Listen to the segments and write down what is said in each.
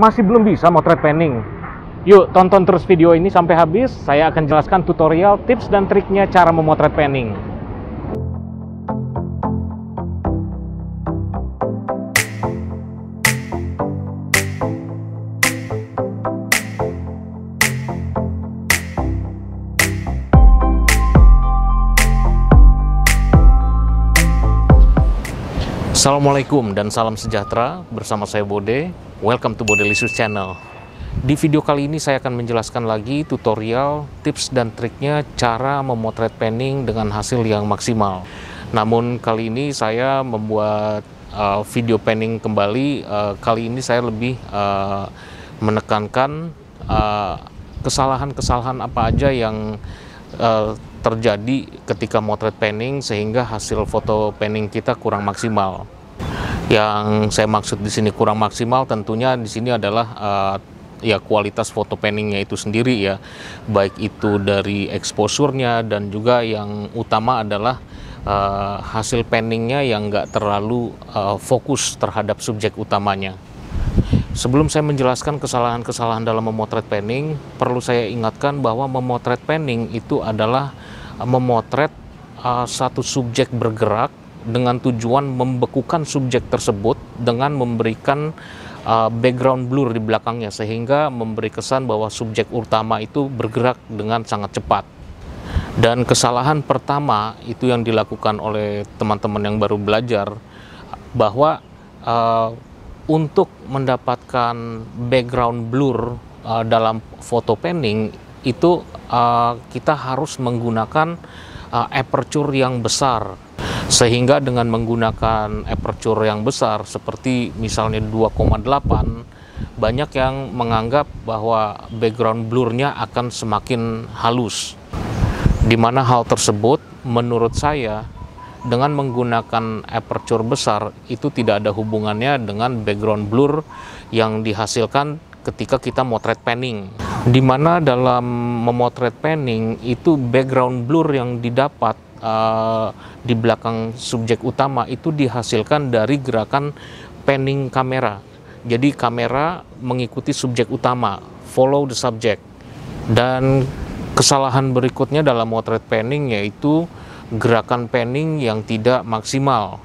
masih belum bisa motret panning? Yuk, tonton terus video ini sampai habis. Saya akan jelaskan tutorial, tips, dan triknya cara memotret panning. Assalamualaikum dan salam sejahtera bersama saya Bode. Welcome to Bode Lisus Channel. Di video kali ini saya akan menjelaskan lagi tutorial, tips dan triknya cara memotret panning dengan hasil yang maksimal. Namun kali ini saya membuat uh, video panning kembali. Uh, kali ini saya lebih uh, menekankan uh, kesalahan-kesalahan apa aja yang uh, terjadi ketika motret panning sehingga hasil foto panning kita kurang maksimal. Yang saya maksud di sini kurang maksimal tentunya di sini adalah uh, ya kualitas foto panningnya itu sendiri ya, baik itu dari eksposurnya dan juga yang utama adalah uh, hasil panningnya yang nggak terlalu uh, fokus terhadap subjek utamanya. Sebelum saya menjelaskan kesalahan-kesalahan dalam memotret panning, perlu saya ingatkan bahwa memotret panning itu adalah memotret uh, satu subjek bergerak dengan tujuan membekukan subjek tersebut dengan memberikan uh, background blur di belakangnya sehingga memberi kesan bahwa subjek utama itu bergerak dengan sangat cepat. Dan kesalahan pertama itu yang dilakukan oleh teman-teman yang baru belajar bahwa uh, untuk mendapatkan background blur uh, dalam foto panning itu uh, kita harus menggunakan uh, aperture yang besar sehingga dengan menggunakan aperture yang besar seperti misalnya 2,8 banyak yang menganggap bahwa background blurnya akan semakin halus Di mana hal tersebut menurut saya dengan menggunakan aperture besar itu tidak ada hubungannya dengan background blur yang dihasilkan ketika kita motret panning di mana dalam memotret panning itu background blur yang didapat uh, di belakang subjek utama itu dihasilkan dari gerakan panning kamera. Jadi kamera mengikuti subjek utama, follow the subject. Dan kesalahan berikutnya dalam motret panning yaitu gerakan panning yang tidak maksimal.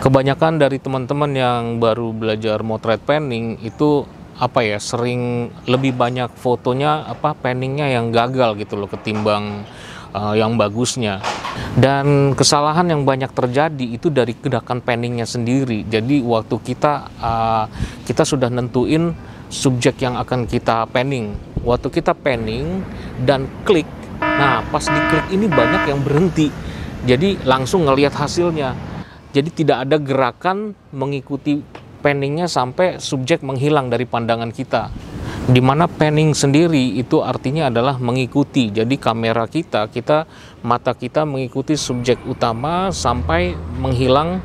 Kebanyakan dari teman-teman yang baru belajar motret panning itu apa ya sering lebih banyak fotonya apa panningnya yang gagal gitu loh ketimbang uh, yang bagusnya dan kesalahan yang banyak terjadi itu dari gerakan panningnya sendiri jadi waktu kita uh, kita sudah nentuin subjek yang akan kita panning waktu kita panning dan klik nah pas diklik ini banyak yang berhenti jadi langsung ngelihat hasilnya jadi tidak ada gerakan mengikuti panningnya sampai subjek menghilang dari pandangan kita di mana panning sendiri itu artinya adalah mengikuti. Jadi kamera kita, kita mata kita mengikuti subjek utama sampai menghilang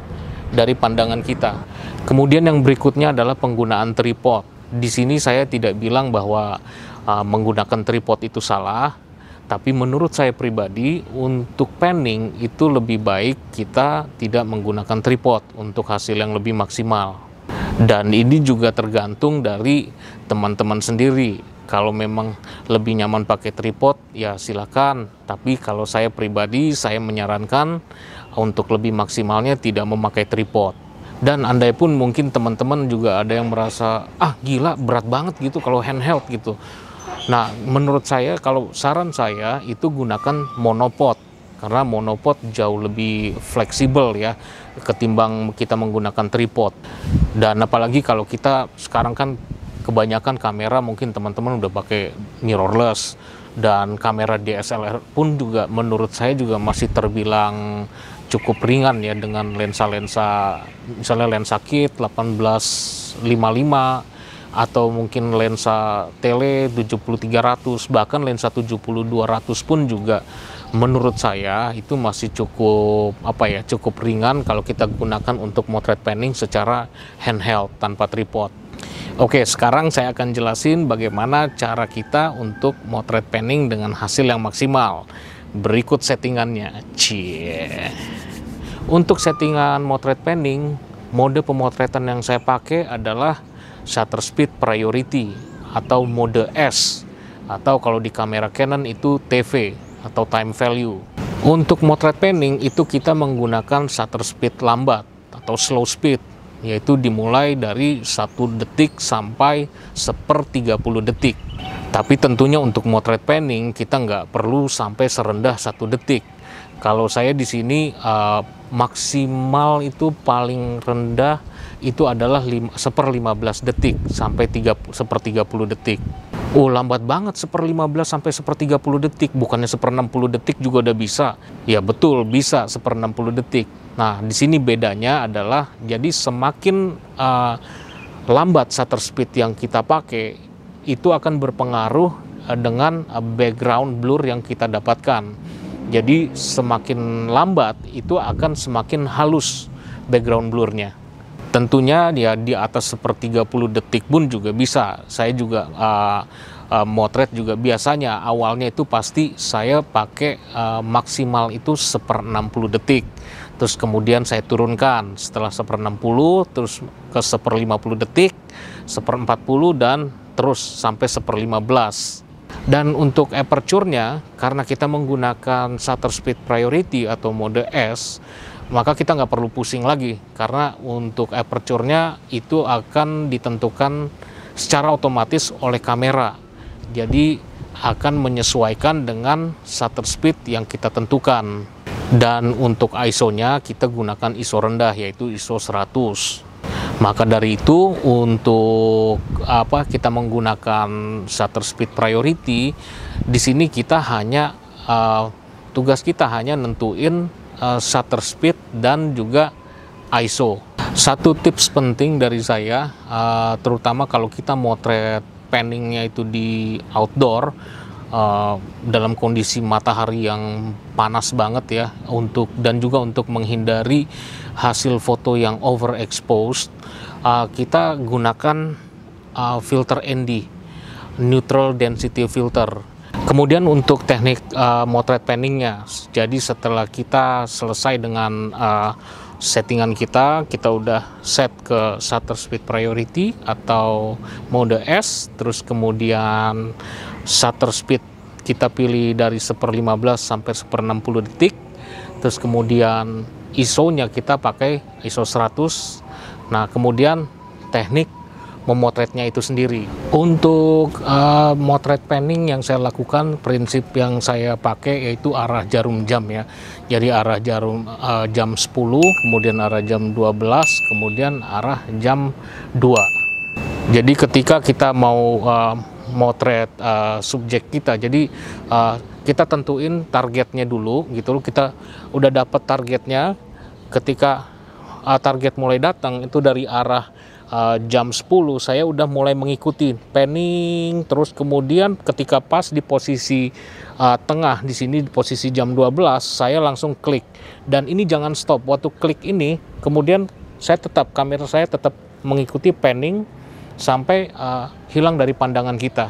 dari pandangan kita. Kemudian yang berikutnya adalah penggunaan tripod. Di sini saya tidak bilang bahwa uh, menggunakan tripod itu salah, tapi menurut saya pribadi untuk panning itu lebih baik kita tidak menggunakan tripod untuk hasil yang lebih maksimal. Dan ini juga tergantung dari teman-teman sendiri. Kalau memang lebih nyaman pakai tripod, ya silakan. Tapi kalau saya pribadi, saya menyarankan untuk lebih maksimalnya tidak memakai tripod. Dan andai pun mungkin teman-teman juga ada yang merasa, ah gila berat banget gitu kalau handheld gitu. Nah, menurut saya kalau saran saya itu gunakan monopod karena monopod jauh lebih fleksibel ya ketimbang kita menggunakan tripod dan apalagi kalau kita sekarang kan kebanyakan kamera mungkin teman-teman udah pakai mirrorless dan kamera DSLR pun juga menurut saya juga masih terbilang cukup ringan ya dengan lensa-lensa misalnya lensa kit 1855 atau mungkin lensa tele 7300 bahkan lensa 7200 pun juga menurut saya itu masih cukup apa ya cukup ringan kalau kita gunakan untuk motret panning secara handheld tanpa tripod. Oke, sekarang saya akan jelasin bagaimana cara kita untuk motret panning dengan hasil yang maksimal. Berikut settingannya. Cie. Untuk settingan motret panning, mode pemotretan yang saya pakai adalah shutter speed priority atau mode S atau kalau di kamera Canon itu TV atau time value. Untuk motret panning itu kita menggunakan shutter speed lambat atau slow speed yaitu dimulai dari satu detik sampai seper 30 detik. Tapi tentunya untuk motret panning kita nggak perlu sampai serendah satu detik. Kalau saya di sini uh, maksimal itu paling rendah itu adalah 5, seper 15 detik sampai 3, seper 30 detik. Oh lambat banget seper 15 sampai seper 30 detik, bukannya seper 60 detik juga udah bisa. Ya betul bisa seper 60 detik. Nah di sini bedanya adalah jadi semakin uh, lambat shutter speed yang kita pakai itu akan berpengaruh uh, dengan uh, background blur yang kita dapatkan. Jadi semakin lambat itu akan semakin halus background blurnya tentunya ya di atas sepertiga puluh detik pun juga bisa. Saya juga uh, motret juga biasanya awalnya itu pasti saya pakai uh, maksimal itu seper 60 detik. Terus kemudian saya turunkan setelah seper 60, terus ke seper 50 detik, seper 40 dan terus sampai seper 15. Dan untuk aperture-nya, karena kita menggunakan shutter speed priority atau mode S, maka kita nggak perlu pusing lagi karena untuk aperture-nya itu akan ditentukan secara otomatis oleh kamera. Jadi akan menyesuaikan dengan shutter speed yang kita tentukan. Dan untuk ISO-nya kita gunakan ISO rendah yaitu ISO 100. Maka dari itu untuk apa kita menggunakan shutter speed priority di sini kita hanya uh, tugas kita hanya nentuin uh, shutter speed dan juga ISO. Satu tips penting dari saya, uh, terutama kalau kita motret panningnya itu di outdoor uh, dalam kondisi matahari yang panas banget ya, untuk dan juga untuk menghindari hasil foto yang overexposed, uh, kita gunakan uh, filter ND, neutral density filter. Kemudian untuk teknik uh, motret panningnya, jadi setelah kita selesai dengan uh, settingan kita, kita udah set ke shutter speed priority atau mode S, terus kemudian shutter speed kita pilih dari 1/15 sampai 1/60 detik, terus kemudian ISO-nya kita pakai ISO 100. Nah, kemudian teknik memotretnya itu sendiri. Untuk uh, motret panning yang saya lakukan, prinsip yang saya pakai yaitu arah jarum jam ya. Jadi arah jarum uh, jam 10, kemudian arah jam 12, kemudian arah jam 2. Jadi ketika kita mau uh, motret uh, subjek kita, jadi uh, kita tentuin targetnya dulu gitu loh. Kita udah dapat targetnya ketika target mulai datang itu dari arah uh, jam 10 saya udah mulai mengikuti pening terus kemudian ketika pas di posisi uh, tengah di sini di posisi jam 12 saya langsung klik dan ini jangan stop waktu klik ini kemudian saya tetap kamera saya tetap mengikuti pening sampai uh, hilang dari pandangan kita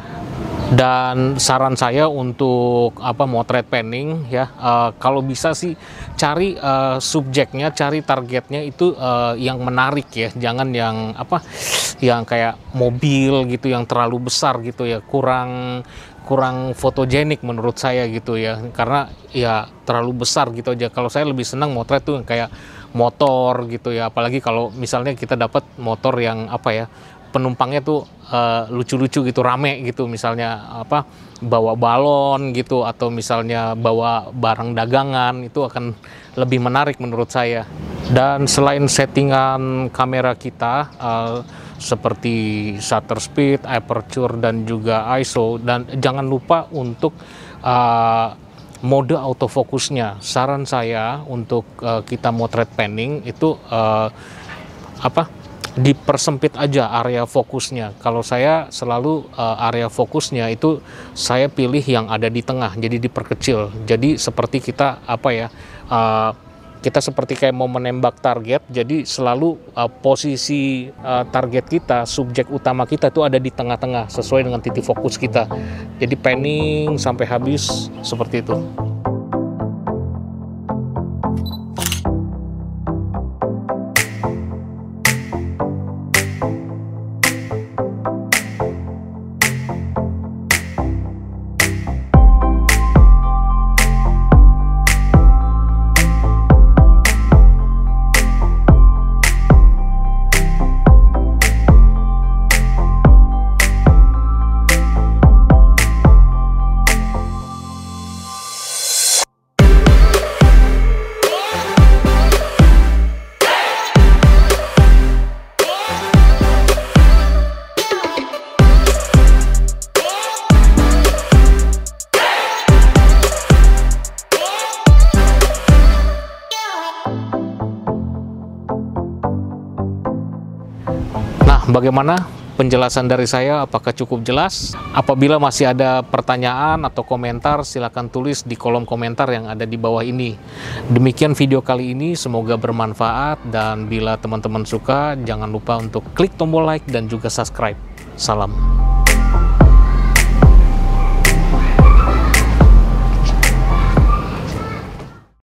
dan saran saya untuk apa motret panning ya uh, kalau bisa sih cari uh, subjeknya cari targetnya itu uh, yang menarik ya jangan yang apa yang kayak mobil gitu yang terlalu besar gitu ya kurang kurang fotogenik menurut saya gitu ya karena ya terlalu besar gitu aja kalau saya lebih senang motret tuh yang kayak motor gitu ya apalagi kalau misalnya kita dapat motor yang apa ya penumpangnya tuh eh, lucu-lucu uh, gitu rame gitu misalnya apa bawa balon gitu atau misalnya bawa barang dagangan itu akan lebih menarik menurut saya dan selain settingan kamera kita uh, seperti shutter speed, aperture dan juga ISO dan jangan lupa untuk uh, mode autofokusnya. saran saya untuk uh, kita motret panning itu uh, apa dipersempit aja area fokusnya. Kalau saya selalu uh, area fokusnya itu saya pilih yang ada di tengah, jadi diperkecil. Jadi seperti kita apa ya? Uh, kita seperti kayak mau menembak target, jadi selalu uh, posisi uh, target kita, subjek utama kita itu ada di tengah-tengah sesuai dengan titik fokus kita. Jadi panning sampai habis seperti itu. Bagaimana penjelasan dari saya? Apakah cukup jelas? Apabila masih ada pertanyaan atau komentar, silakan tulis di kolom komentar yang ada di bawah ini. Demikian video kali ini, semoga bermanfaat dan bila teman-teman suka, jangan lupa untuk klik tombol like dan juga subscribe. Salam.